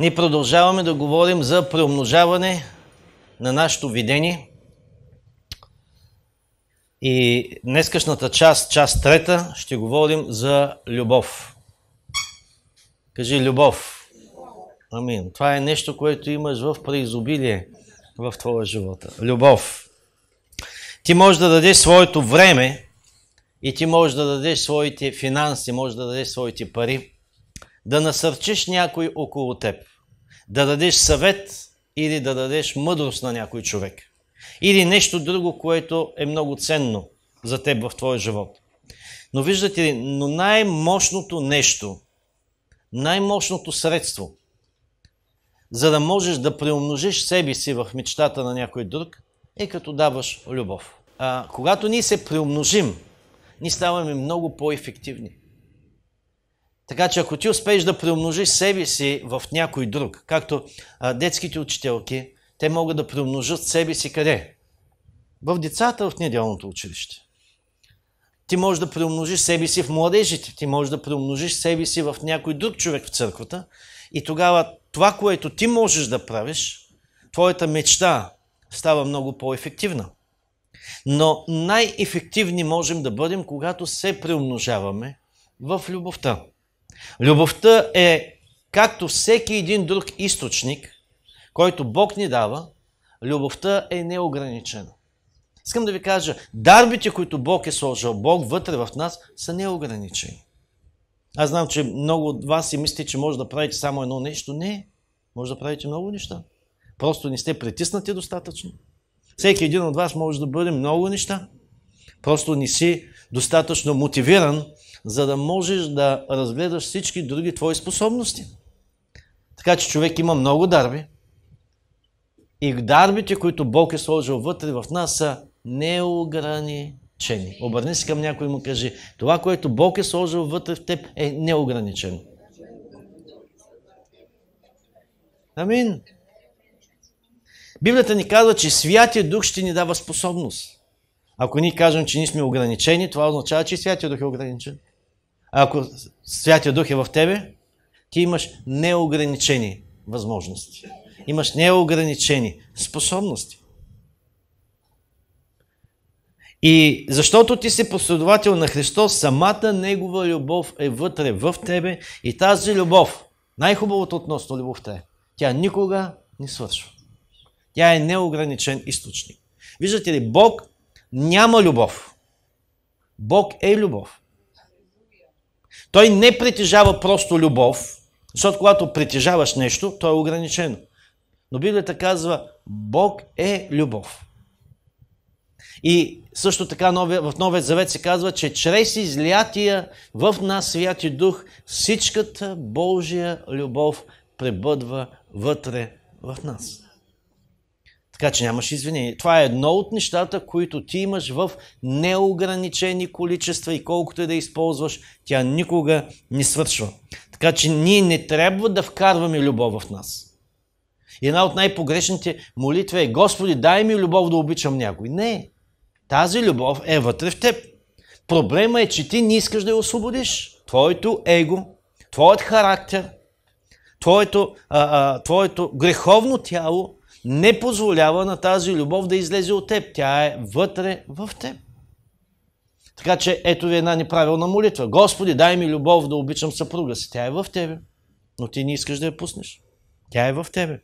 Ние продължаваме да говорим за преумножаване на нашето видение. И днескашната част, част трета, ще говорим за любов. Кажи любов. Амин. Това е нещо, което имаш в преизобилие в твоя живота. Любов. Ти можеш да дадеш своето време и ти можеш да дадеш своите финанси, можеш да дадеш своите пари, да насърчиш някой около теб, да дадеш съвет или да дадеш мъдрост на някой човек. Или нещо друго, което е много ценно за теб в твоя живот. Но виждате ли, но най-мощното нещо, най-мощното средство, за да можеш да преумножиш себе си в мечтата на някой друг, е като даваш любов. А, когато ние се преумножим, ние ставаме много по-ефективни. Така че ако ти успееш да приумножиш себе си в някой друг, както а, детските учителки, те могат да приумножат себе си къде? В децата в неделното училище. Ти можеш да приумножиш себе си в младежите, ти можеш да приумножиш себе си в някой друг човек в църквата и тогава това, което ти можеш да правиш, твоята мечта става много по-ефективна. Но най-ефективни можем да бъдем, когато се приумножаваме в любовта. Любовта е, както всеки един друг източник, който Бог ни дава, любовта е неограничена. Искам да ви кажа, дарбите, които Бог е сложил, Бог вътре в нас, са неограничени. Аз знам, че много от вас си мислите, че може да правите само едно нещо. Не, може да правите много неща. Просто не сте притиснати достатъчно. Всеки един от вас може да бъде много неща. Просто не си достатъчно мотивиран за да можеш да разгледаш всички други твои способности. Така че човек има много дарби. И дарбите, които Бог е сложил вътре в нас, са неограничени. Обърни се към някой и му кажи, това, което Бог е сложил вътре в теб, е неограничено. Амин. Библията ни казва, че Святия Дух ще ни дава способност. Ако ние кажем, че ние сме ограничени, това означава, че Святия Дух е ограничен ако Святия Дух е в тебе, ти имаш неограничени възможности. Имаш неограничени способности. И защото ти си последовател на Христос, самата Негова любов е вътре в тебе и тази любов, най-хубавото относно любовта е, тя никога не свършва. Тя е неограничен източник. Виждате ли, Бог няма любов. Бог е любов. Той не притежава просто любов, защото когато притежаваш нещо, то е ограничено. Но Библията казва, Бог е любов. И също така в Новия Завет се казва, че чрез излятия в нас Святи Дух всичката Божия любов пребъдва вътре в нас. Така че нямаш извинение. Това е едно от нещата, които ти имаш в неограничени количества и колкото и да използваш, тя никога не свършва. Така че ние не трябва да вкарваме любов в нас. Една от най-погрешните молитви е Господи, дай ми любов да обичам някой. Не. Тази любов е вътре в теб. Проблема е, че ти не искаш да я освободиш. Твоето его, твоят характер, твоето, а, а, твоето греховно тяло не позволява на тази любов да излезе от теб. Тя е вътре в теб. Така че ето ви една неправилна молитва. Господи, дай ми любов да обичам съпруга си. Тя е в тебе, но ти не искаш да я пуснеш. Тя е в тебе.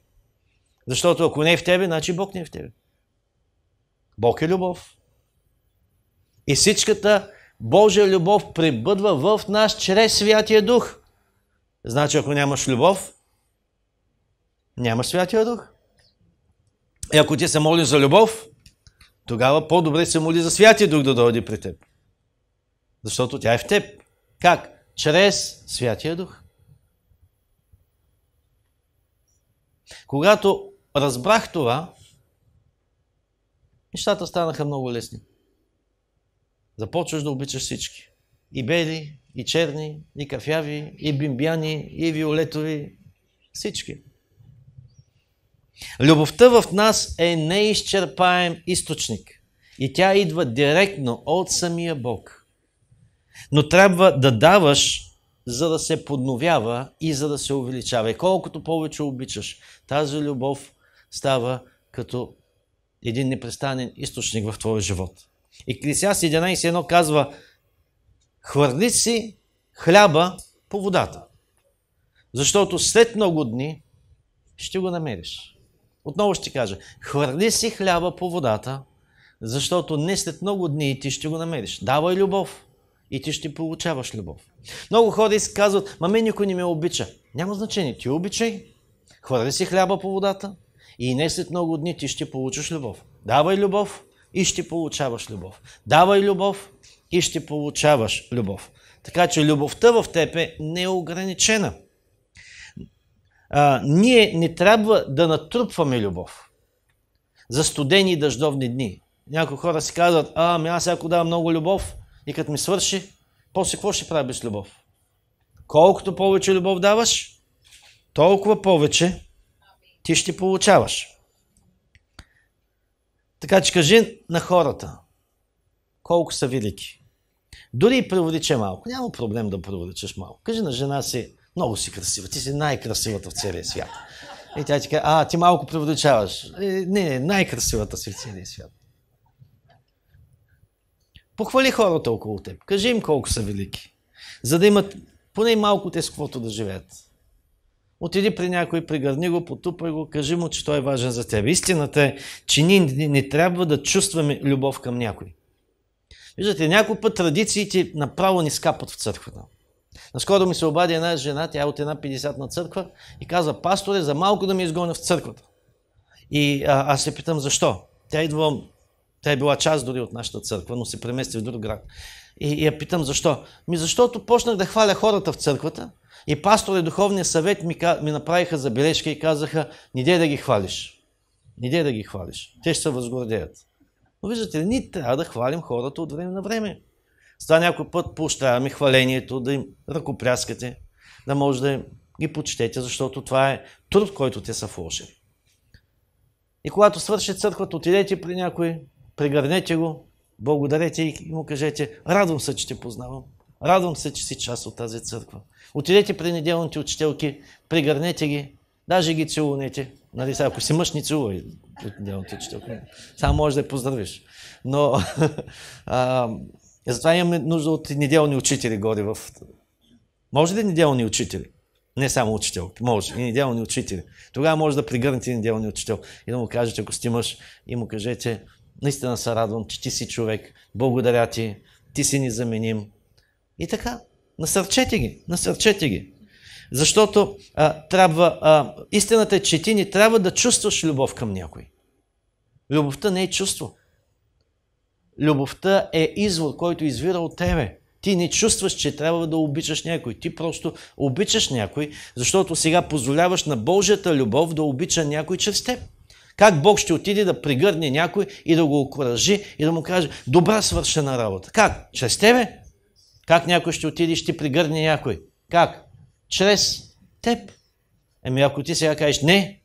Защото ако не е в тебе, значи Бог не е в тебе. Бог е любов. И всичката Божия любов пребъдва в нас чрез Святия Дух. Значи, ако нямаш любов, няма Святия Дух. И ако ти се моли за любов, тогава по-добре се моли за Святия Дух да дойде при теб. Защото тя е в теб. Как? Чрез Святия Дух. Когато разбрах това, нещата станаха много лесни. Започваш да обичаш всички. И бели, и черни, и кафяви, и бимбяни, и виолетови. Всички. Любовта в нас е неизчерпаем източник и тя идва директно от самия Бог. Но трябва да даваш, за да се подновява и за да се увеличава. И колкото повече обичаш, тази любов става като един непрестанен източник в твоя живот. И Клисиас 11.1 казва, хвърли си хляба по водата, защото след много дни ще го намериш. Отново ще кажа, хвърли си хляба по водата, защото не след много дни ти ще го намериш. Давай любов и ти ще получаваш любов. Много хора казват, ма мен никой не ме обича. Няма значение, ти обичай, хвърли си хляба по водата и не след много дни ти ще получиш любов. Давай любов и ще получаваш любов. Давай любов и ще получаваш любов. Така че любовта в теб е неограничена а, ние не трябва да натрупваме любов за студени и дъждовни дни. Някои хора си казват, а, ами аз ако давам много любов и като ми свърши, после какво ще правя без любов? Колкото повече любов даваш, толкова повече ти ще получаваш. Така че кажи на хората, колко са велики. Дори и преувелича малко. Няма проблем да преувеличаш малко. Кажи на жена си, много си красива. Ти си най-красивата в целия свят. И тя ти казва, а, ти малко преувеличаваш. Е, не, не, най-красивата си в целия свят. Похвали хората около теб. Кажи им колко са велики. За да имат поне малко те с каквото да живеят. Отиди при някой, пригърни го, потупай го, кажи му, че той е важен за теб. Истината е, че ние не трябва да чувстваме любов към някой. Виждате, няколко път традициите направо ни скапат в църквата. Наскоро ми се обади една жена, тя е от една 50 на църква и каза, пасторе, за малко да ми изгоня в църквата. И а, аз се питам защо. Тя идва, тя е била част дори от нашата църква, но се премести в друг град. И, и я питам защо. Ми защото почнах да хваля хората в църквата и пасторе, и духовния съвет ми, ми направиха забележка и казаха, не дей да ги хвалиш. Не дей да ги хвалиш. Те ще се възгордеят. Но виждате ли, ние трябва да хвалим хората от време на време. Това някой път поощряваме хвалението, да им ръкопряскате, да може да ги почетете, защото това е труд, който те са вложили. И когато свърши църквата, отидете при някой, прегърнете го, благодарете и му кажете, радвам се, че те познавам. Радвам се, че си част от тази църква. Отидете при неделните учителки, прегърнете ги, даже ги целунете. Нали, сега, ако си мъж, не целувай от неделните учителки. Само може да я поздравиш. Но И затова имаме нужда от неделни учители горе в... Може ли неделни учители? Не само учител, може. И неделни учители. Тогава може да пригърнете неделни учител и да му кажете, ако сте мъж, и му кажете, наистина се радвам, че ти си човек, благодаря ти, ти си незаменим. И така, насърчете ги, насърчете ги. Защото а, трябва, а, истината е, че ти не трябва да чувстваш любов към някой. Любовта не е чувство. Любовта е извор, който извира от тебе. Ти не чувстваш, че трябва да обичаш някой. Ти просто обичаш някой, защото сега позволяваш на Божията любов да обича някой чрез теб. Как Бог ще отиде да пригърне някой и да го окоръжи и да му каже добра свършена работа. Как? Чрез тебе? Как някой ще отиде и ще пригърне някой? Как? Чрез теб. Еми ако ти сега кажеш не,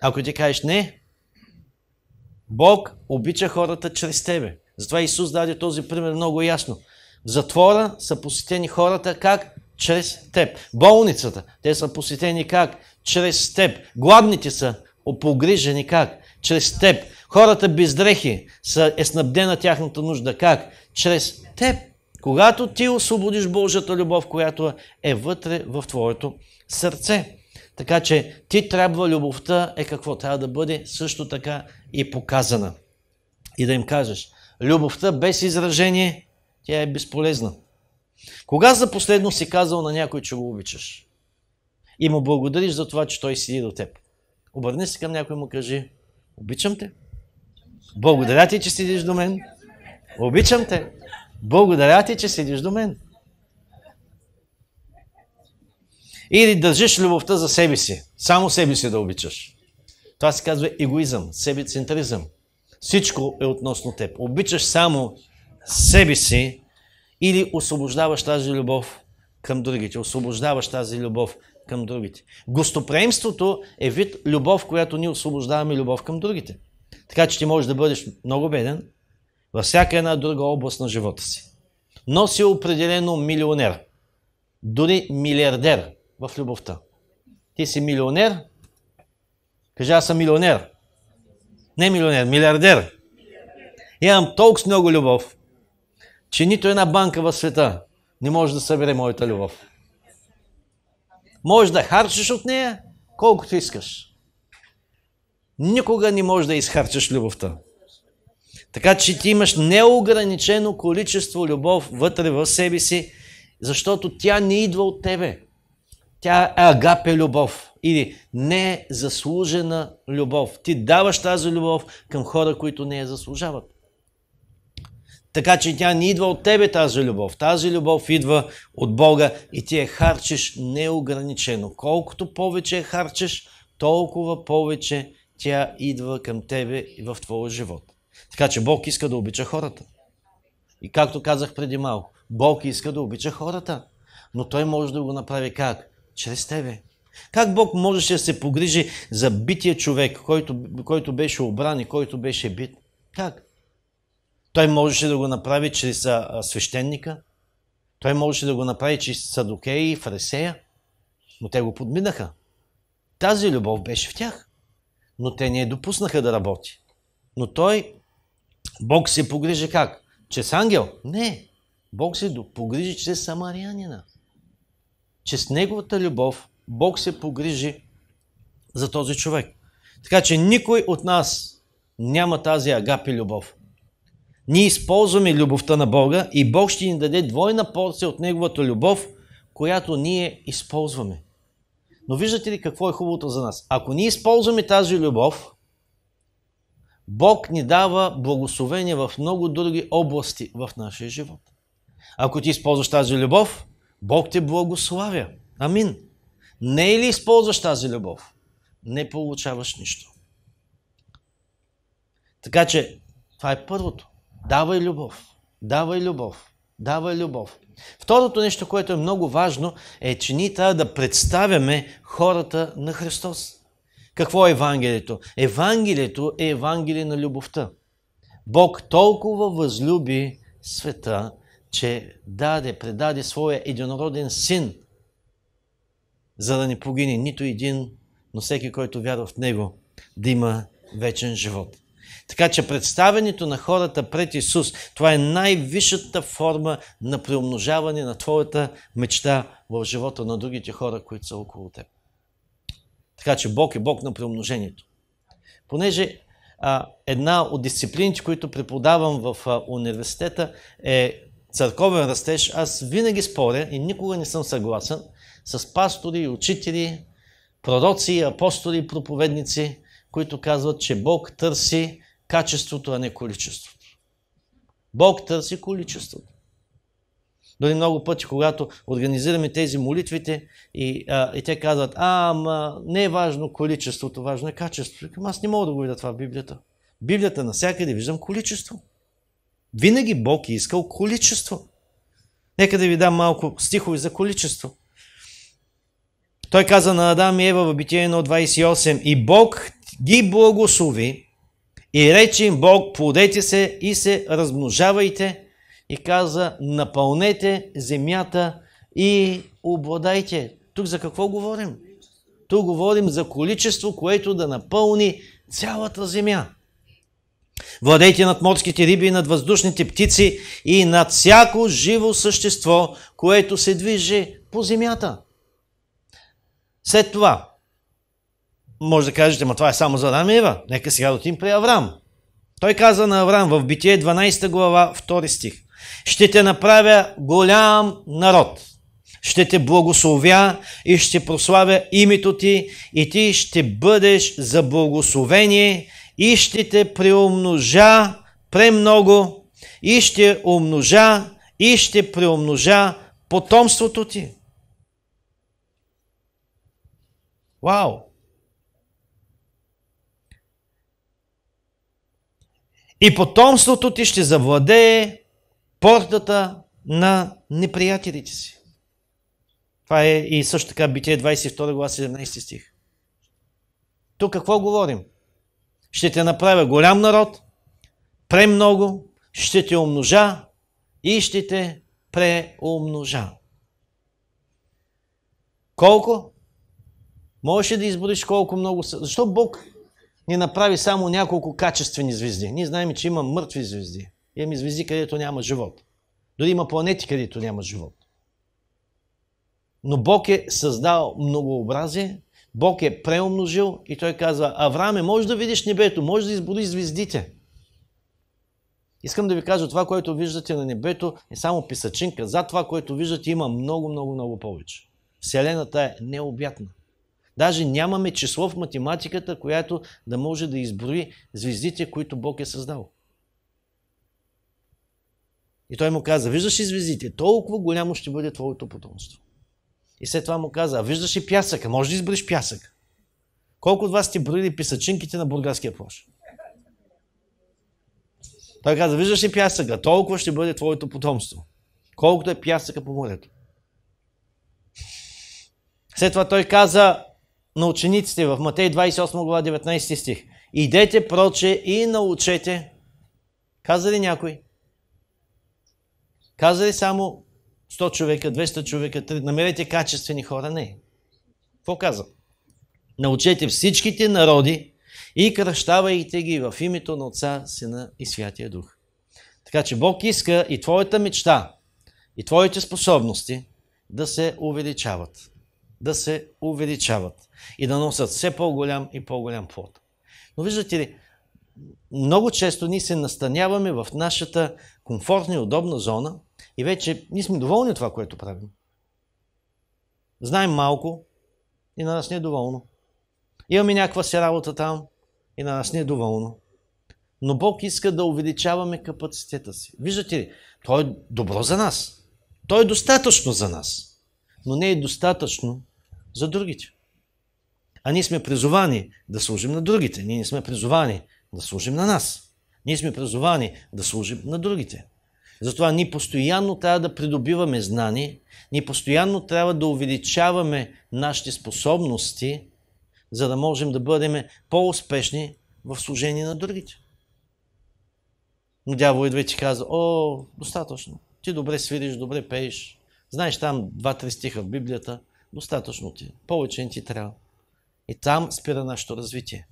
ако ти кажеш не, Бог обича хората чрез тебе. Затова Исус даде този пример много ясно. В затвора са посетени хората как? Чрез теб. Болницата, те са посетени как? Чрез теб. Гладните са опогрижени как? Чрез теб. Хората без дрехи са, е снабдена тяхната нужда как? Чрез теб. Когато ти освободиш Божията любов, която е вътре в твоето сърце. Така че ти трябва, любовта е какво трябва да бъде също така и показана. И да им кажеш, любовта без изражение, тя е безполезна. Кога за последно си казал на някой, че го обичаш? И му благодариш за това, че той сиди до теб. Обърни се към някой и му кажи, обичам те. Благодаря ти, че седиш до мен. Обичам те. Благодаря ти, че седиш до мен. Или държиш любовта за себе си. Само себе си да обичаш. Това се казва егоизъм, себецентризъм. Всичко е относно теб. Обичаш само себе си или освобождаваш тази любов към другите. Освобождаваш тази любов към другите. Гостоприемството е вид любов, която ние освобождаваме любов към другите. Така че ти можеш да бъдеш много беден във всяка една друга област на живота си. Но си определено милионер. Дори милиардер в любовта. Ти си милионер. Кажи, аз съм милионер. Не милионер, милиардер. Имам толкова много любов, че нито една банка в света не може да събере моята любов. Може да харчиш от нея колкото искаш. Никога не можеш да изхарчиш любовта. Така че ти имаш неограничено количество любов вътре в себе си, защото тя не идва от тебе. Тя е агапе любов или незаслужена е любов. Ти даваш тази любов към хора, които не я заслужават. Така че тя не идва от тебе тази любов. Тази любов идва от Бога и ти я харчиш неограничено. Колкото повече я харчиш, толкова повече тя идва към тебе и в твоя живот. Така че Бог иска да обича хората. И както казах преди малко, Бог иска да обича хората, но Той може да го направи как? Чрез Тебе. Как Бог можеше да се погрижи за бития човек, който, който беше обран и който беше бит? Как? Той можеше да го направи чрез свещеника, той можеше да го направи чрез Садокея и Фарисея, но те го подминаха. Тази любов беше в тях, но те не я допуснаха да работи. Но той, Бог се погрижи как? Чрез ангел? Не. Бог се погрижи чрез самарянина че с неговата любов Бог се погрижи за този човек. Така че никой от нас няма тази агапи любов. Ние използваме любовта на Бога и Бог ще ни даде двойна порция от Неговата любов, която ние използваме. Но виждате ли какво е хубавото за нас? Ако ние използваме тази любов, Бог ни дава благословение в много други области в нашия живот. Ако ти използваш тази любов, Бог те благославя. Амин. Не е ли използваш тази любов? Не получаваш нищо. Така че, това е първото. Давай любов. Давай любов. Давай любов. Второто нещо, което е много важно, е, че ние трябва да представяме хората на Христос. Какво е Евангелието? Евангелието е Евангелие на любовта. Бог толкова възлюби света, че даде, предаде своя единороден син, за да не погине нито един, но всеки, който вярва в него, да има вечен живот. Така че представенето на хората пред Исус, това е най-висшата форма на приумножаване на твоята мечта в живота на другите хора, които са около теб. Така че Бог е Бог на приумножението. Понеже а, една от дисциплините, които преподавам в а, университета е църковен растеж, аз винаги споря и никога не съм съгласен с пастори, учители, пророци, апостоли, проповедници, които казват, че Бог търси качеството, а не количеството. Бог търси количеството. Дори много пъти, когато организираме тези молитвите и, а, и те казват, ама не е важно количеството, важно е качеството. Аз не мога да го видя това в Библията. Библията навсякъде виждам количество. Винаги Бог е искал количество. Нека да ви дам малко стихове за количество. Той каза на Адам и Ева в Битие 1.28 И Бог ги благослови и рече им Бог, плодете се и се размножавайте и каза, напълнете земята и обладайте. Тук за какво говорим? Тук говорим за количество, което да напълни цялата земя. Владейте над морските риби, над въздушните птици и над всяко живо същество, което се движи по земята. След това, може да кажете, ма това е само за Адам и Ева. Нека сега дотим при Авраам. Той каза на Авраам в Битие 12 глава 2 стих. Ще те направя голям народ. Ще те благословя и ще прославя името ти и ти ще бъдеш за благословение и ще те приумножа премного и ще умножа и ще приумножа потомството ти. Вау! И потомството ти ще завладее портата на неприятелите си. Това е и също така Битие 22 глава 17 стих. Тук какво говорим? ще те направя голям народ, премного, ще те умножа и ще те преумножа. Колко? Можеш да избориш колко много са. Защо Бог ни направи само няколко качествени звезди? Ние знаем, че има мъртви звезди. Имаме звезди, където няма живот. Дори има планети, където няма живот. Но Бог е създал многообразие, Бог е преумножил и той казва, Авраме, може да видиш небето, може да избориш звездите. Искам да ви кажа, това, което виждате на небето е само писачинка. За това, което виждате, има много, много, много повече. Вселената е необятна. Даже нямаме число в математиката, която да може да изброи звездите, които Бог е създал. И той му каза, виждаш ли звездите, толкова голямо ще бъде твоето потомство. И след това му каза, а виждаш ли пясъка? Може да избриш пясък? Колко от вас сте броили писачинките на Бургарския площ? Той каза, виждаш ли пясъка? Толкова ще бъде твоето потомство. Колкото е пясъка по морето. След това той каза на учениците в Матей 28 глава 19 стих. Идете проче и научете. Каза ли някой? Каза ли само 100 човека, 200 човека, 3... намерете качествени хора. Не. Какво каза? Научете всичките народи и кръщавайте ги в името на Отца, Сина и Святия Дух. Така че Бог иска и твоята мечта, и твоите способности да се увеличават. Да се увеличават. И да носят все по-голям и по-голям плод. Но виждате ли, много често ние се настаняваме в нашата комфортна и удобна зона – и вече ние сме доволни от това, което правим. Знаем малко и на нас не е доволно. Имаме някаква си работа там и на нас не е доволно. Но Бог иска да увеличаваме капацитета си. Виждате ли, то е добро за нас. Той е достатъчно за нас. Но не е достатъчно за другите. А ние сме призовани да служим на другите. Ние не сме призовани да служим на нас. Ние сме призовани да служим на другите. Затова ние постоянно трябва да придобиваме знание, ние постоянно трябва да увеличаваме нашите способности, за да можем да бъдем по-успешни в служение на другите. Но дявол идва и ти казва, о, достатъчно. Ти добре свириш, добре пееш. Знаеш там два-три стиха в Библията. Достатъчно ти. Повече не ти трябва. И там спира нашето развитие.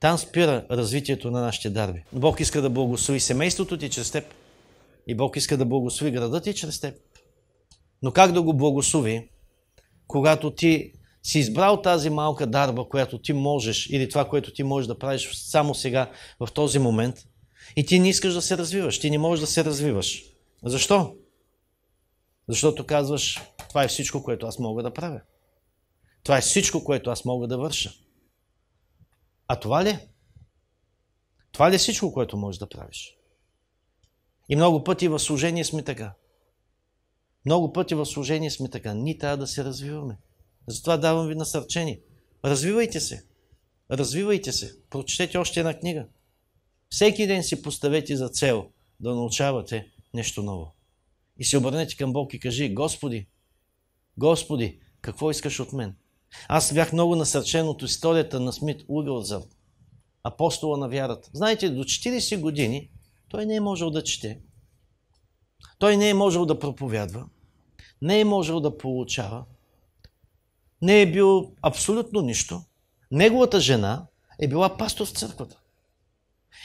Там спира развитието на нашите дарби. Бог иска да благослови семейството ти чрез теб. И Бог иска да благослови града ти чрез теб. Но как да го благослови, когато ти си избрал тази малка дарба, която ти можеш, или това, което ти можеш да правиш само сега, в този момент, и ти не искаш да се развиваш, ти не можеш да се развиваш. Защо? Защото казваш, това е всичко, което аз мога да правя. Това е всичко, което аз мога да върша. А това ли е? Това ли е всичко, което можеш да правиш? И много пъти в служение сме така. Много пъти в служение сме така. Ние трябва да се развиваме. Затова давам ви насърчение. Развивайте се. Развивайте се. Прочетете още една книга. Всеки ден си поставете за цел да научавате нещо ново. И се обърнете към Бог и кажи, Господи, Господи, какво искаш от мен? Аз бях много насърчен от историята на Смит Уилзър, апостола на вярата. Знаете, до 40 години той не е можел да чете. Той не е можел да проповядва. Не е можел да получава. Не е бил абсолютно нищо. Неговата жена е била пастор в църквата.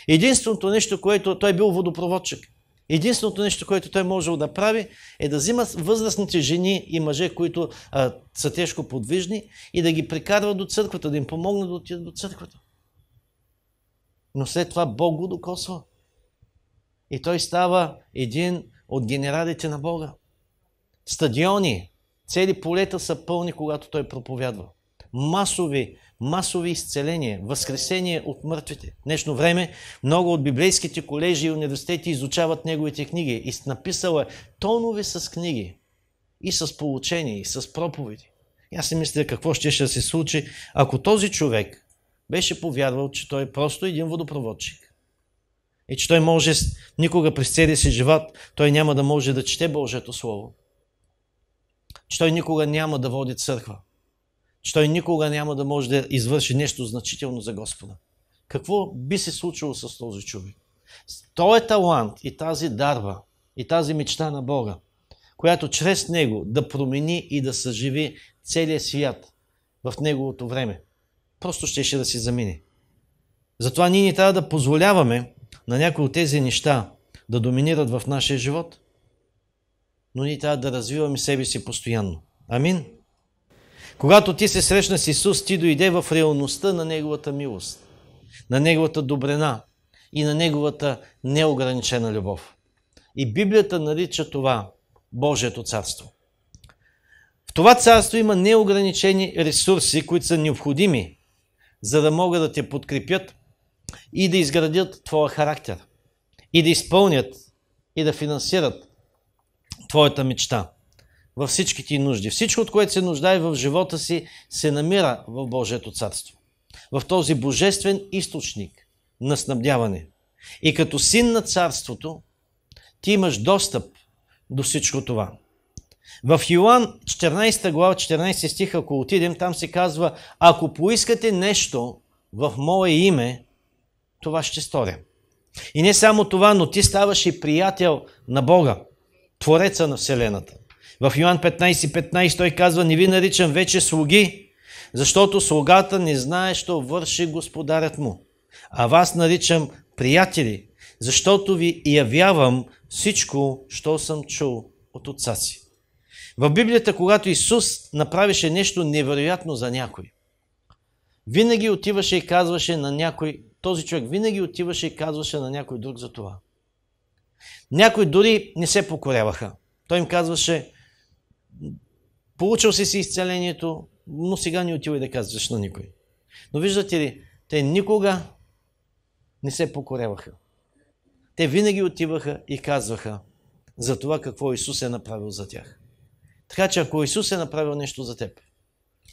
Единственото нещо, което той е бил водопроводчик. Единственото нещо, което той е можел да прави, е да взима възрастните жени и мъже, които а, са тежко подвижни, и да ги прикарва до църквата, да им помогне да отидат до църквата. Но след това Бог го докосва. И той става един от генералите на Бога. Стадиони, цели полета са пълни, когато той проповядва. Масови, масови изцеления, възкресение от мъртвите. В днешно време много от библейските колежи и университети изучават неговите книги. И написал е тонове с книги, и с получения, и с проповеди. И аз си мисля какво ще, ще се случи, ако този човек беше повярвал, че той е просто един водопроводчик и че той може никога през целия си живот, той няма да може да чете Божието Слово. Че той никога няма да води църква. Че той никога няма да може да извърши нещо значително за Господа. Какво би се случило с този човек? Той е талант и тази дарба, и тази мечта на Бога, която чрез него да промени и да съживи целия свят в неговото време. Просто ще ще да си замине. Затова ние не трябва да позволяваме на някои от тези неща да доминират в нашия живот, но ние трябва да развиваме себе си постоянно. Амин. Когато ти се срещна с Исус, ти дойде в реалността на Неговата милост, на Неговата добрина и на Неговата неограничена любов. И Библията нарича това Божието царство. В това царство има неограничени ресурси, които са необходими, за да могат да те подкрепят и да изградят твоя характер, и да изпълнят, и да финансират твоята мечта във всички ти нужди. Всичко, от което се нуждае в живота си, се намира в Божието царство. В този божествен източник на снабдяване. И като син на царството, ти имаш достъп до всичко това. В Йоан 14 глава, 14 стих, ако отидем, там се казва, ако поискате нещо в Мое име, това ще сторя. И не само това, но ти ставаш и приятел на Бога, Твореца на Вселената. В Йоан 15.15 15, той казва, не ви наричам вече слуги, защото слугата не знае, що върши господарят му. А вас наричам приятели, защото ви явявам всичко, що съм чул от отца си. В Библията, когато Исус направише нещо невероятно за някой, винаги отиваше и казваше на някой този човек винаги отиваше и казваше на някой друг за това. Някои дори не се покоряваха. Той им казваше, получил си си изцелението, но сега не отивай да казваш на никой. Но виждате ли, те никога не се покоряваха. Те винаги отиваха и казваха за това какво Исус е направил за тях. Така че ако Исус е направил нещо за теб,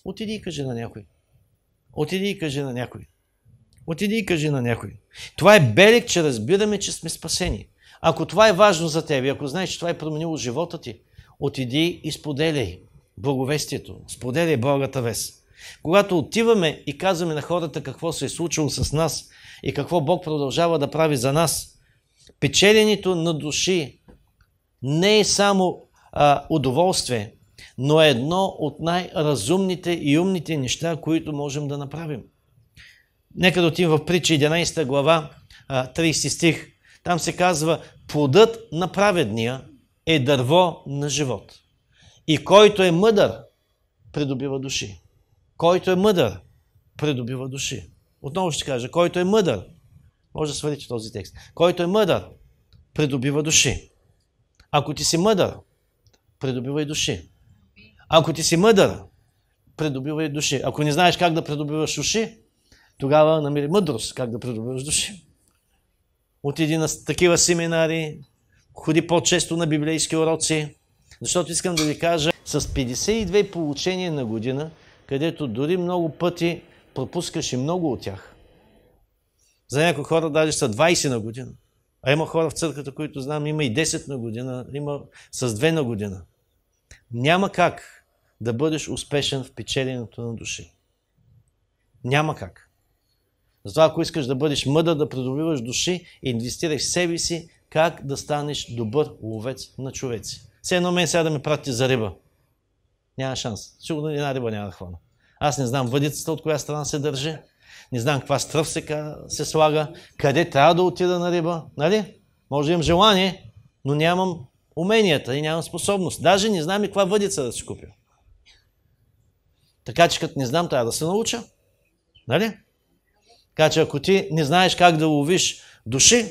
отиди и кажи на някой. Отиди и кажи на някой. Отиди и кажи на някой. Това е белег, че разбираме, че сме спасени. Ако това е важно за теб, ако знаеш, че това е променило живота ти, отиди и споделяй благовестието, споделяй благата вест. Когато отиваме и казваме на хората какво се е случило с нас и какво Бог продължава да прави за нас, печеленето на души не е само а, удоволствие, но е едно от най-разумните и умните неща, които можем да направим. Нека да отидем в притча 11 глава, 30 стих. Там се казва, плодът на праведния е дърво на живот. И който е мъдър, придобива души. Който е мъдър, придобива души. Отново ще кажа, който е мъдър, може да свалите този текст. Който е мъдър, придобива души. Ако ти си мъдър, придобивай души. Ако ти си мъдър, придобивай души. Ако не знаеш как да придобиваш души, тогава намери мъдрост как да придобиваш души. Отиди на такива семинари, ходи по-често на библейски уроци, защото искам да ви кажа, с 52 получения на година, където дори много пъти пропускаш и много от тях. За някои хора даже са 20 на година. А има хора в църквата, които знам, има и 10 на година, има с 2 на година. Няма как да бъдеш успешен в печеленето на души. Няма как. Затова, ако искаш да бъдеш мъдър, да придобиваш души, инвестирай в себе си как да станеш добър ловец на човеци. Все едно мен сега да ме прати за риба. Няма шанс. Сигурно една риба няма да хвана. Аз не знам въдицата от коя страна се държи, не знам каква стръв се, се слага, къде трябва да отида на риба. Нали? Може да имам желание, но нямам уменията и нямам способност. Даже не знам и каква въдица да си купя. Така че като не знам, трябва да се науча. Нали? Така че ако ти не знаеш как да ловиш души,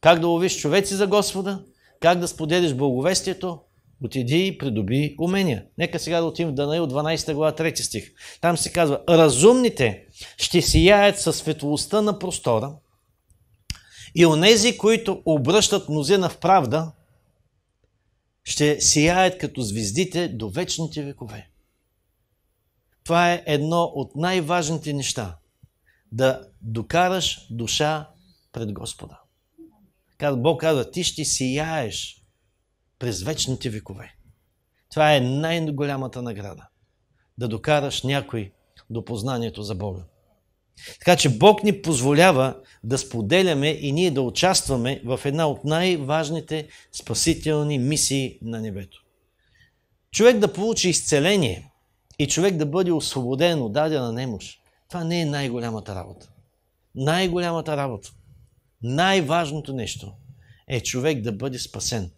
как да ловиш човеци за Господа, как да споделиш благовестието, отиди и придоби умения. Нека сега да отим в Данаил 12 глава 3 стих. Там се казва, разумните ще сияят със светлостта на простора и онези, които обръщат мнозина в правда, ще сияят като звездите до вечните векове. Това е едно от най-важните неща – да докараш душа пред Господа. Бог казва, ти ще сияеш през вечните векове. Това е най-голямата награда. Да докараш някой до познанието за Бога. Така че Бог ни позволява да споделяме и ние да участваме в една от най-важните спасителни мисии на небето. Човек да получи изцеление и човек да бъде освободен от дадена немощ това не е най-голямата работа. Най-голямата работа, най-важното нещо е човек да бъде спасен.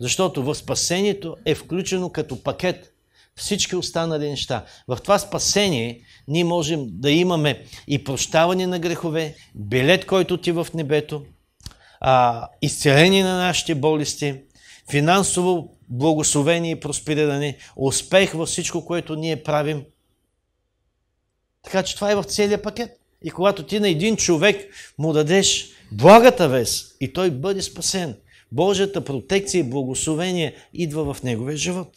Защото в спасението е включено като пакет всички останали неща. В това спасение ние можем да имаме и прощаване на грехове, билет, който ти е в небето, а, изцеление на нашите болести, финансово благословение и проспиране, успех във всичко, което ние правим – така че това е в целия пакет. И когато ти на един човек му дадеш благата вест и той бъде спасен, Божията протекция и благословение идва в неговия живот.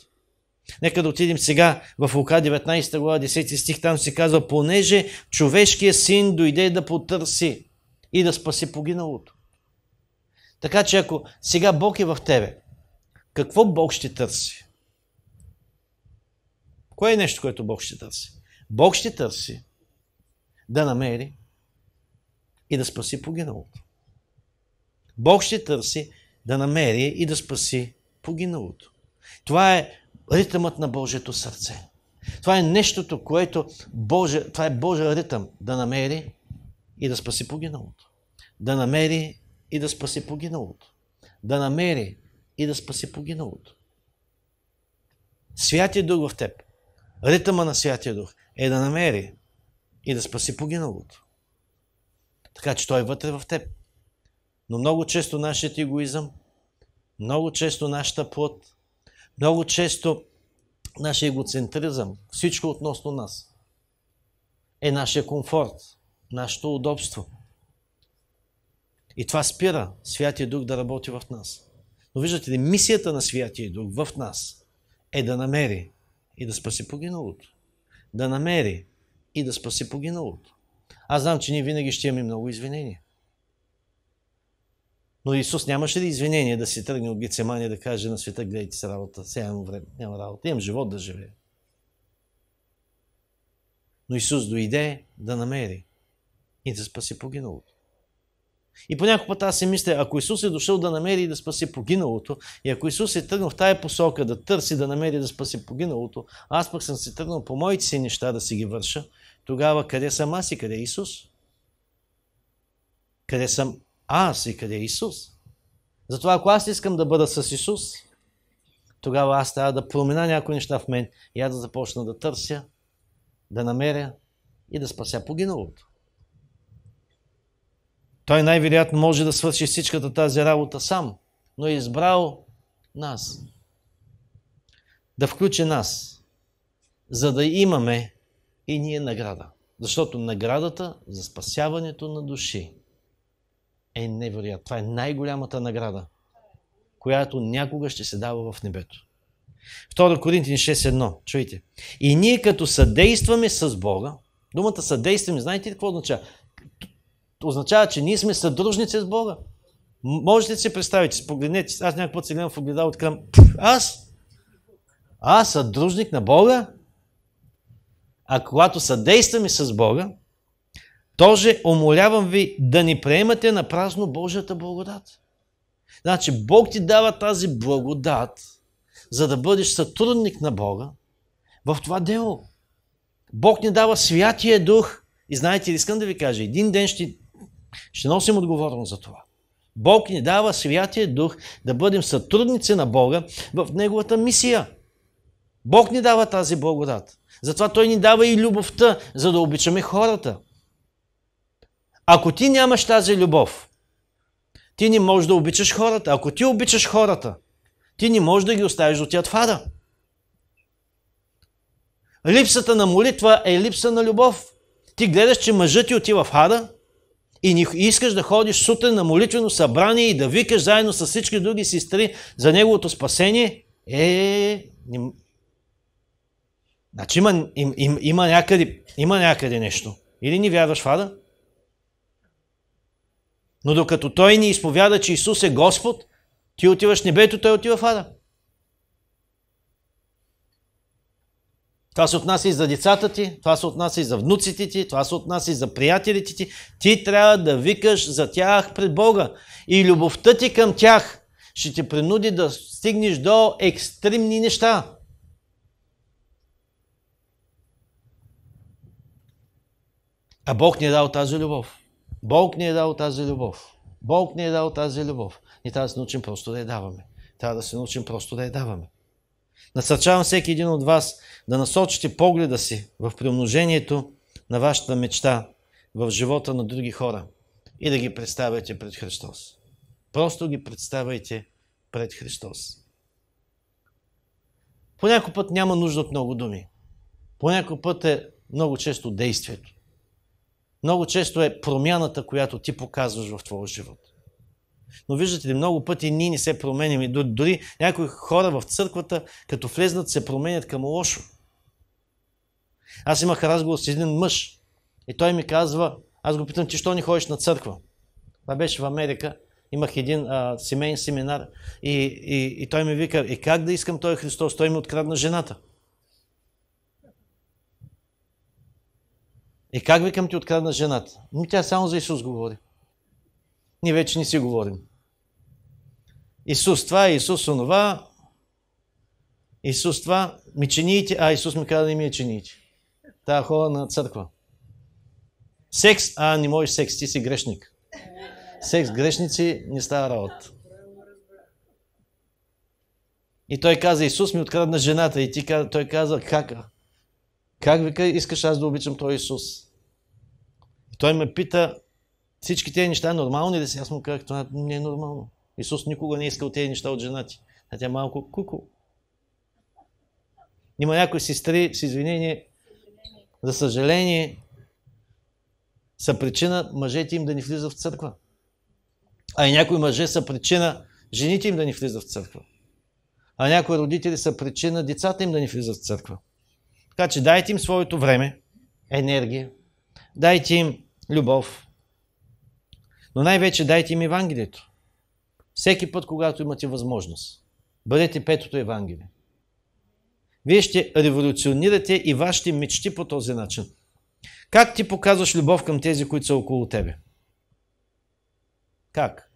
Нека да отидем сега в Лука 19 глава 10 стих, там се казва, понеже човешкият син дойде да потърси и да спаси погиналото. Така че ако сега Бог е в тебе, какво Бог ще търси? Кое е нещо, което Бог ще търси? Бог ще търси да намери и да спаси погиналото. Бог ще търси да намери и да спаси погиналото. Това е ритъмът на Божието сърце. Това е нещото, което Боже, това е Божия ритъм. Да намери и да спаси погиналото. Да намери и да спаси погиналото. Да намери и да спаси погиналото. Святия Дух в теб. Ритъма на Святия Дух е да намери и да спаси погиналото. Така че той е вътре в теб. Но много често нашият егоизъм, много често нашата плът, много често нашия егоцентризъм, всичко относно нас, е нашия комфорт, нашето удобство. И това спира Святия Дух да работи в нас. Но виждате ли, мисията на Святия Дух в нас е да намери и да спаси погиналото да намери и да спаси погиналото. Аз знам, че ние винаги ще имаме много извинения. Но Исус нямаше ли извинение да си тръгне от Гецемания да каже на света, гледайте се работа, сега имам време, няма работа, имам живот да живея. Но Исус дойде да намери и да спаси погиналото. И понякога път аз си мисля, ако Исус е дошъл да намери и да спаси погиналото, и ако Исус е тръгнал в тая посока да търси да намери да спаси погиналото, аз пък съм се тръгнал по моите си неща да си ги върша, тогава къде съм аз и къде е Исус? Къде съм аз и къде е Исус? Затова ако аз искам да бъда с Исус, тогава аз трябва да промена някои неща в мен и аз да започна да търся, да намеря и да спася погиналото. Той най-вероятно може да свърши всичката тази работа сам, но е избрал нас. Да включи нас, за да имаме и ние награда. Защото наградата за спасяването на души е невероятна. Това е най-голямата награда, която някога ще се дава в небето. 2 Коринтин 6.1. Чуйте. И ние като съдействаме с Бога, думата съдействаме, знаете ли какво означава? означава, че ние сме съдружници с Бога. Можете да си представите, погледнете, аз някакъв път се гледам в огледал от към, аз, аз съдружник на Бога, а когато съдействаме с Бога, тоже умолявам ви да ни приемате на празно Божията благодат. Значи Бог ти дава тази благодат, за да бъдеш сътрудник на Бога в това дело. Бог ни дава Святия Дух. И знаете, искам да ви кажа, един ден ще ще носим отговорност за това. Бог ни дава Святия Дух да бъдем сътрудници на Бога в Неговата мисия. Бог ни дава тази благодат. Затова Той ни дава и любовта, за да обичаме хората. Ако ти нямаш тази любов, ти не можеш да обичаш хората. Ако ти обичаш хората, ти не можеш да ги оставиш от тях в Липсата на молитва е липса на любов. Ти гледаш, че мъжът ти отива в хада, и не искаш да ходиш сутрин на молитвено събрание и да викаш заедно с всички други сестри за неговото спасение? Е, не... значи има, им, им, има, някъде, има някъде нещо. Или ни вярваш в Ада? Но докато той ни изповяда, че Исус е Господ, ти отиваш в небето, той отива в Ада. Това се отнася и за децата ти, това се отнася и за внуците ти, това се отнася и за приятелите ти. Ти трябва да викаш за тях пред Бога. И любовта ти към тях ще те принуди да стигнеш до екстремни неща. А Бог ни е дал тази любов. Бог ни е дал тази любов. Бог ни е дал тази любов. Ние трябва да се научим просто да я даваме. Трябва да се научим просто да я даваме. Насърчавам всеки един от вас да насочите погледа си в приумножението на вашата мечта в живота на други хора и да ги представяте пред Христос. Просто ги представяйте пред Христос. Понякога път няма нужда от много думи. Понякога път е много често действието. Много често е промяната, която ти показваш в твоя живот. Но виждате ли, много пъти ние не се променяме. Дори някои хора в църквата, като влезнат, се променят към лошо. Аз имах разговор с един мъж и той ми казва, аз го питам, ти що не ходиш на църква? Това беше в Америка. Имах един а, семейен семинар и, и, и той ми вика, и как да искам той Христос? Той ми открадна жената. И как викам ти открадна жената? Ми тя само за Исус говори ние вече не си говорим. Исус това, е Исус онова, Исус това, мечените, а Исус ми каза да не ми мечените. Та хора на църква. Секс, а не можеш секс, ти си грешник. Секс грешници не става работа. И той каза, Исус ми открадна жената. И ти, той каза, как? Как вика, искаш аз да обичам този Исус? И той ме пита, всички тези неща е нормални ли са? Аз му казах, това не е нормално. Исус никога не е искал тези неща от женати. ти. А тя малко куку. Има някои сестри, с извинение, за съжаление, са причина мъжете им да не влизат в църква. А и някои мъже са причина жените им да не влизат в църква. А някои родители са причина децата им да не влизат в църква. Така че дайте им своето време, енергия, дайте им любов, но най-вече дайте им Евангелието. Всеки път, когато имате възможност. Бъдете петото Евангелие. Вие ще революционирате и вашите мечти по този начин. Как ти показваш любов към тези, които са около тебе? Как?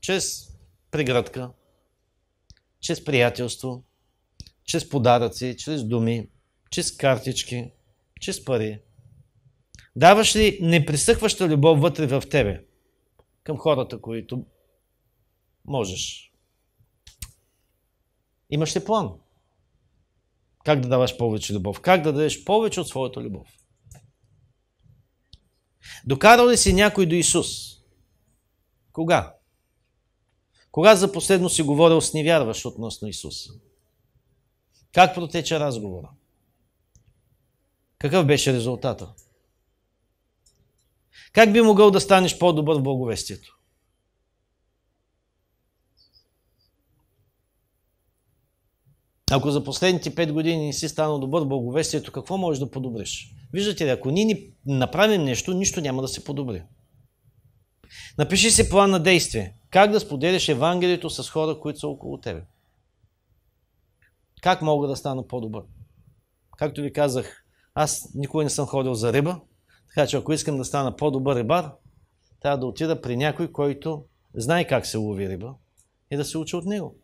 Чрез преградка, чрез приятелство, чрез подаръци, чрез думи, чрез картички, чрез пари. Даваш ли неприсъхваща любов вътре в тебе? към хората, които можеш. Имаш ли план? Как да даваш повече любов? Как да дадеш повече от своята любов? Докарал ли си някой до Исус? Кога? Кога за последно си говорил с невярващ относно Исус? Как протече разговора? Какъв беше резултатът? Как би могъл да станеш по-добър в благовестието? Ако за последните 5 години не си станал добър в благовестието, какво можеш да подобриш? Виждате ли, ако ние не направим нещо, нищо няма да се подобри. Напиши си план на действие. Как да споделиш Евангелието с хора, които са около тебе? Как мога да стана по-добър? Както ви казах, аз никога не съм ходил за риба, така че ако искам да стана по-добър рибар, трябва да отида при някой, който знае как се лови риба и да се уча от него.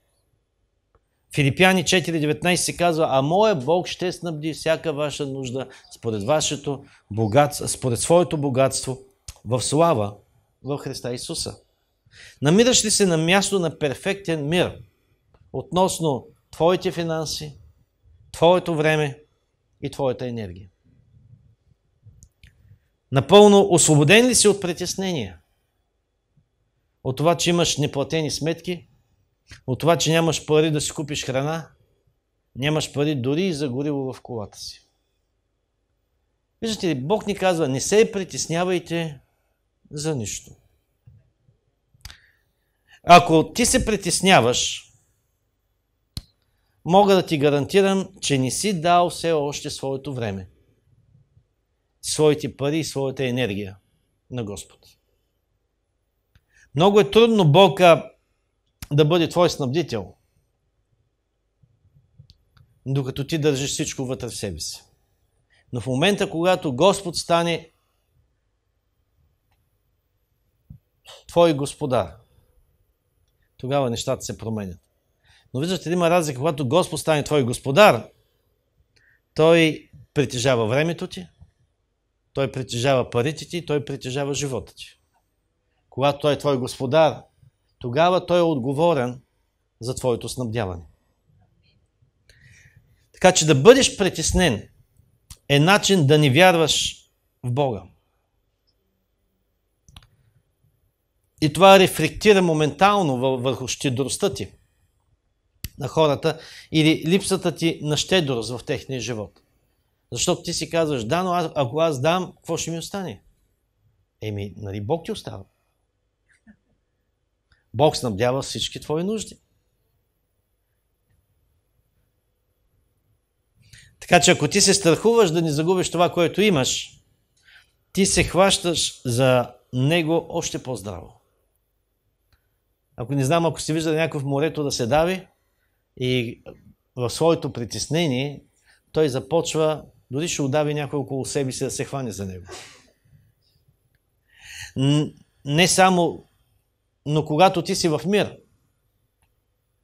Филипяни 4.19 се казва, а моя Бог ще снабди всяка ваша нужда според, вашето богатство, според своето богатство в слава в Христа Исуса. Намираш ли се на място на перфектен мир относно твоите финанси, твоето време и твоята енергия? Напълно освободен ли си от притеснения? От това, че имаш неплатени сметки? От това, че нямаш пари да си купиш храна? Нямаш пари дори и за гориво в колата си. Виждате ли, Бог ни казва, не се притеснявайте за нищо. Ако ти се притесняваш, мога да ти гарантирам, че не си дал все още своето време своите пари и своята енергия на Господ. Много е трудно Бог да бъде твой снабдител, докато ти държиш всичко вътре в себе си. Но в момента, когато Господ стане твой господар, тогава нещата се променят. Но виждате, има разлика, когато Господ стане твой господар, той притежава времето ти, той притежава парите ти, той притежава живота ти. Когато той е твой господар, тогава той е отговорен за твоето снабдяване. Така че да бъдеш притеснен е начин да не вярваш в Бога. И това рефлектира моментално върху щедростта ти на хората или липсата ти на щедрост в техния живот. Защото ти си казваш, да, но аз, ако аз дам, какво ще ми остане? Еми, нали Бог ти остава. Бог снабдява всички твои нужди. Така че ако ти се страхуваш да не загубиш това, което имаш, ти се хващаш за него още по-здраво. Ако не знам, ако си вижда някой в морето да се дави и в своето притеснение, той започва дори ще отдави някой около себе си да се хване за него. Не само, но когато ти си в мир,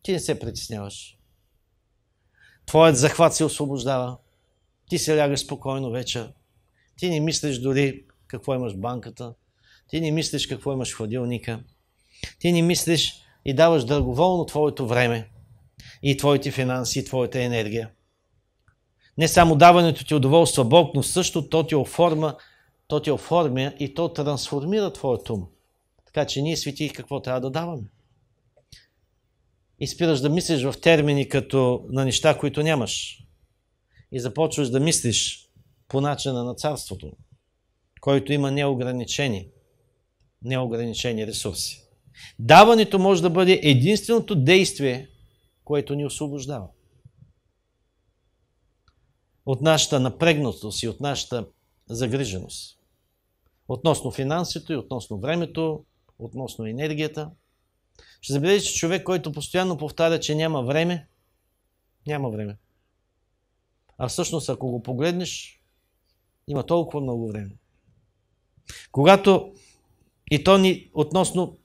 ти не се притесняваш. Твоят захват се освобождава. Ти се лягаш спокойно вечер. Ти не мислиш дори какво имаш в банката. Ти не мислиш какво имаш в хладилника. Ти не мислиш и даваш дълговолно твоето време и твоите финанси, и твоята енергия. Не само даването ти удоволства Бог, но също то ти оформя, то ти оформя и то трансформира твоят ум. Така че ние свети какво трябва да даваме. И спираш да мислиш в термини като на неща, които нямаш. И започваш да мислиш по начина на царството, който има неограничени, неограничени ресурси. Даването може да бъде единственото действие, което ни освобождава от нашата напрегнатост и от нашата загриженост. Относно финансите и относно времето, относно енергията. Ще забележите, че човек, който постоянно повтаря, че няма време, няма време. А всъщност, ако го погледнеш, има толкова много време. Когато и то ни относно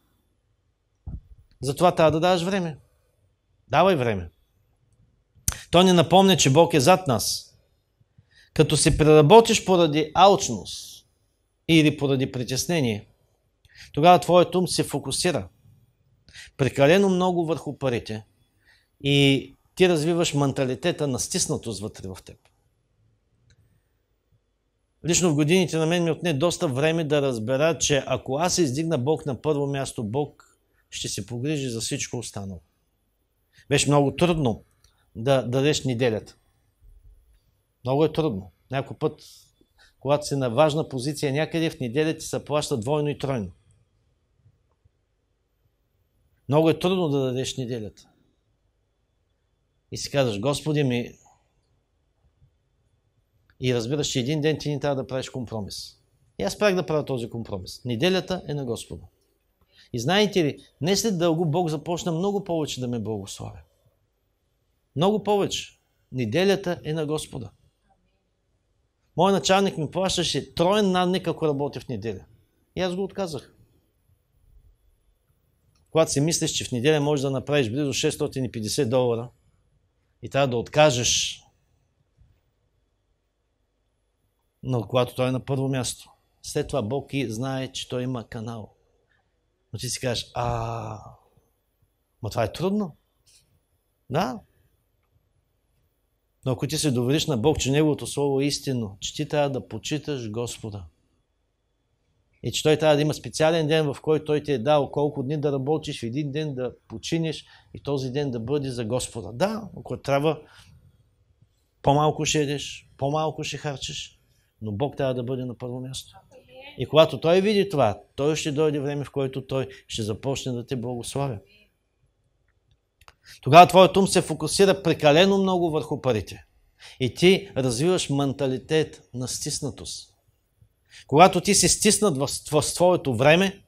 за това трябва да даваш време. Давай време. Той ни напомня, че Бог е зад нас. Като се преработиш поради алчност или поради притеснение, тогава твоят ум се фокусира прекалено много върху парите и ти развиваш менталитета на стиснатост вътре в теб. Лично в годините на мен ми отне доста време да разбера, че ако аз издигна Бог на първо място, Бог ще се погрижи за всичко останало. Беше много трудно да дадеш неделята. Много е трудно. Някой път, когато си на важна позиция някъде, в неделя ти се плаща двойно и тройно. Много е трудно да дадеш неделята. И си казваш, Господи ми, и разбираш, че един ден ти не трябва да правиш компромис. И аз правях да правя този компромис. Неделята е на Господа. И знаете ли, не след дълго Бог започна много повече да ме благославя. Много повече. Неделята е на Господа. Мой началник ми плащаше троен надник, ако работя в неделя. И аз го отказах. Когато си мислиш, че в неделя можеш да направиш близо 650 долара и трябва да откажеш, но когато той е на първо място. След това Бог и знае, че той има канал. Но ти си кажеш, а, ма това е трудно. Да, но ако ти се довериш на Бог, че Неговото Слово е истинно, че ти трябва да почиташ Господа. И че Той трябва да има специален ден, в който Той ти е дал колко дни да работиш, един ден да починиш и този ден да бъде за Господа. Да, ако трябва, по-малко ще едеш, по-малко ще харчиш, но Бог трябва да бъде на първо място. И когато Той види това, Той ще дойде време, в което Той ще започне да те благославя. Тогава твоят ум се фокусира прекалено много върху парите. И ти развиваш менталитет на стиснатост. Когато ти си стиснат в, в твоето време,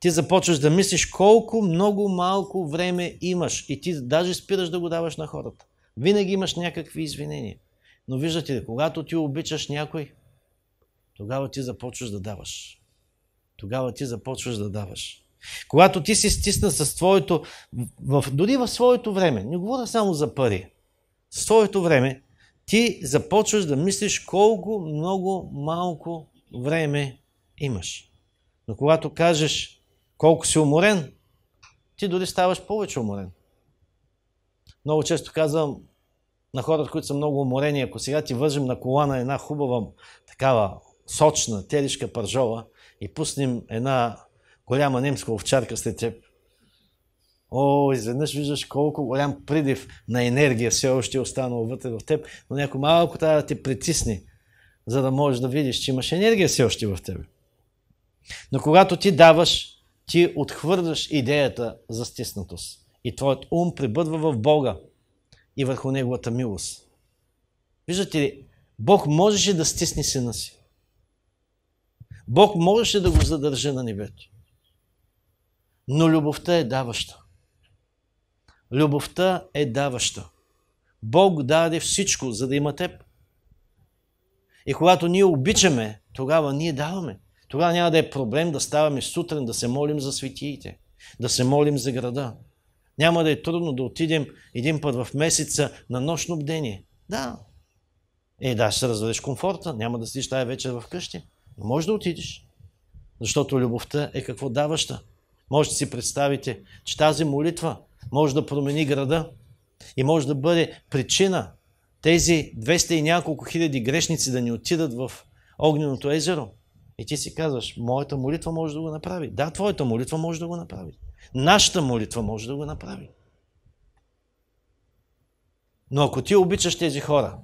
ти започваш да мислиш колко много малко време имаш и ти даже спираш да го даваш на хората. Винаги имаш някакви извинения. Но виждате ли, когато ти обичаш някой, тогава ти започваш да даваш. Тогава ти започваш да даваш. Когато ти си стисна с твоето, в, дори в своето време, не говоря само за пари, с твоето време, ти започваш да мислиш колко много малко време имаш. Но когато кажеш колко си уморен, ти дори ставаш повече уморен. Много често казвам на хората, които са много уморени, ако сега ти вържим на колана една хубава, такава сочна, телешка пържова и пуснем една голяма немска овчарка след теб. О, изведнъж виждаш колко голям прилив на енергия все още е останал вътре в теб, но някой малко трябва да те притисне, за да можеш да видиш, че имаш енергия все още в тебе. Но когато ти даваш, ти отхвърляш идеята за стиснатост. И твоят ум прибъдва в Бога и върху Неговата милост. Виждате ли, Бог можеше да стисне сина си. Бог можеше да го задържи на небето. Но любовта е даваща. Любовта е даваща. Бог даде всичко, за да има теб. И когато ние обичаме, тогава ние даваме. Тогава няма да е проблем да ставаме сутрин, да се молим за светиите, да се молим за града. Няма да е трудно да отидем един път в месеца на нощно бдение. Да. Е, да, ще разведеш комфорта, няма да си тая вечер в къщи. Но може да отидеш. Защото любовта е какво даваща. Може да си представите, че тази молитва може да промени града и може да бъде причина тези 200 и няколко хиляди грешници да ни отидат в огненото езеро. И ти си казваш, моята молитва може да го направи. Да, твоята молитва може да го направи. Нашата молитва може да го направи. Но ако ти обичаш тези хора,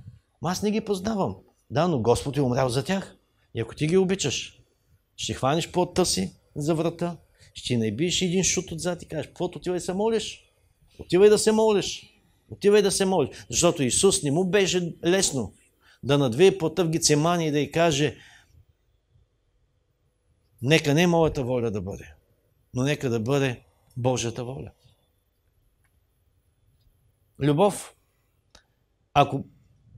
аз не ги познавам. Да, но Господ е умрял за тях. И ако ти ги обичаш, ще хванеш плътта си за врата, ще не биеш един шут отзад и кажеш, каквото отивай се молиш. Отивай да се молиш. Отивай да се молиш. Защото Исус не му беше лесно да надвие плътта в Гецемани и да й каже, нека не моята воля да бъде, но нека да бъде Божията воля. Любов. Ако,